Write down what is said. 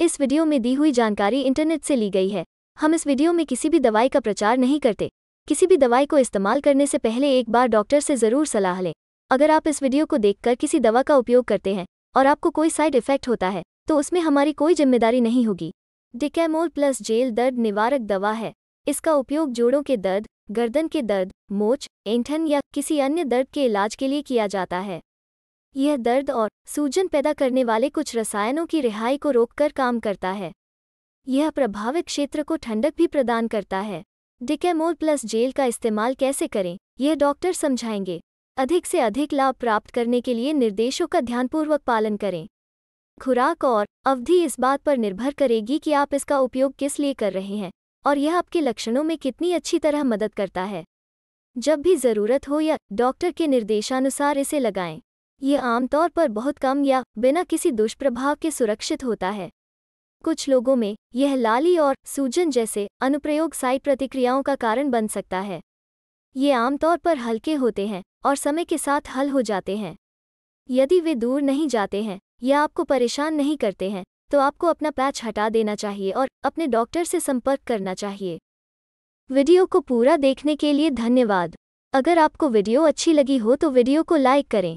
इस वीडियो में दी हुई जानकारी इंटरनेट से ली गई है हम इस वीडियो में किसी भी दवाई का प्रचार नहीं करते किसी भी दवाई को इस्तेमाल करने से पहले एक बार डॉक्टर से ज़रूर सलाह लें अगर आप इस वीडियो को देखकर किसी दवा का उपयोग करते हैं और आपको कोई साइड इफेक्ट होता है तो उसमें हमारी कोई जिम्मेदारी नहीं होगी डिकैमोल प्लस जेल दर्द निवारक दवा है इसका उपयोग जोड़ों के दर्द गर्दन के दर्द मोच एंठन या किसी अन्य दर्द के इलाज के लिए किया जाता है यह दर्द और सूजन पैदा करने वाले कुछ रसायनों की रिहाई को रोककर काम करता है यह प्रभावित क्षेत्र को ठंडक भी प्रदान करता है डिकेमोल प्लस जेल का इस्तेमाल कैसे करें यह डॉक्टर समझाएंगे अधिक से अधिक लाभ प्राप्त करने के लिए निर्देशों का ध्यानपूर्वक पालन करें खुराक और अवधि इस बात पर निर्भर करेगी कि आप इसका उपयोग किस लिए कर रहे हैं और यह आपके लक्षणों में कितनी अच्छी तरह मदद करता है जब भी ज़रूरत हो या डॉक्टर के निर्देशानुसार इसे लगाएं ये आमतौर पर बहुत कम या बिना किसी दुष्प्रभाव के सुरक्षित होता है कुछ लोगों में यह लाली और सूजन जैसे अनुप्रयोग साई प्रतिक्रियाओं का कारण बन सकता है ये आमतौर पर हल्के होते हैं और समय के साथ हल हो जाते हैं यदि वे दूर नहीं जाते हैं या आपको परेशान नहीं करते हैं तो आपको अपना पैच हटा देना चाहिए और अपने डॉक्टर से संपर्क करना चाहिए वीडियो को पूरा देखने के लिए धन्यवाद अगर आपको वीडियो अच्छी लगी हो तो वीडियो को लाइक करें